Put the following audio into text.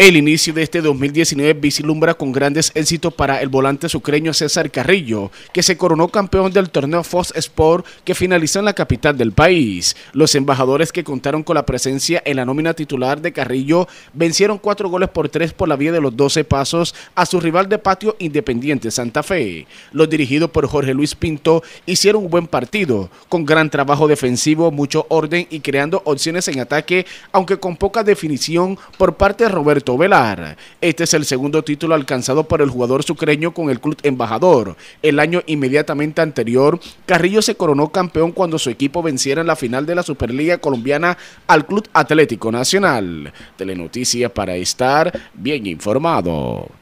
El inicio de este 2019 visilumbra con grandes éxitos para el volante sucreño César Carrillo, que se coronó campeón del torneo Fox Sport que finalizó en la capital del país. Los embajadores que contaron con la presencia en la nómina titular de Carrillo vencieron cuatro goles por tres por la vía de los 12 pasos a su rival de patio Independiente Santa Fe. Los dirigidos por Jorge Luis Pinto hicieron un buen partido, con gran trabajo defensivo, mucho orden y creando opciones en ataque, aunque con poca definición por parte de Roberto Velar. Este es el segundo título alcanzado por el jugador sucreño con el club embajador. El año inmediatamente anterior, Carrillo se coronó campeón cuando su equipo venciera en la final de la Superliga Colombiana al Club Atlético Nacional. Telenoticias para estar bien informado.